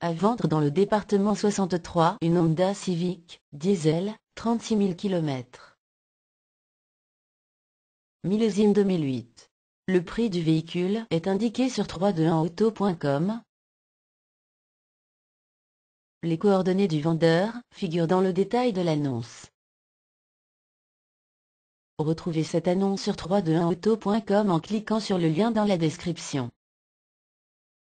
À vendre dans le département 63 une Honda Civic, diesel, 36 000 km. Millésime 2008. Le prix du véhicule est indiqué sur 321auto.com. Les coordonnées du vendeur figurent dans le détail de l'annonce. Retrouvez cette annonce sur 321auto.com en cliquant sur le lien dans la description.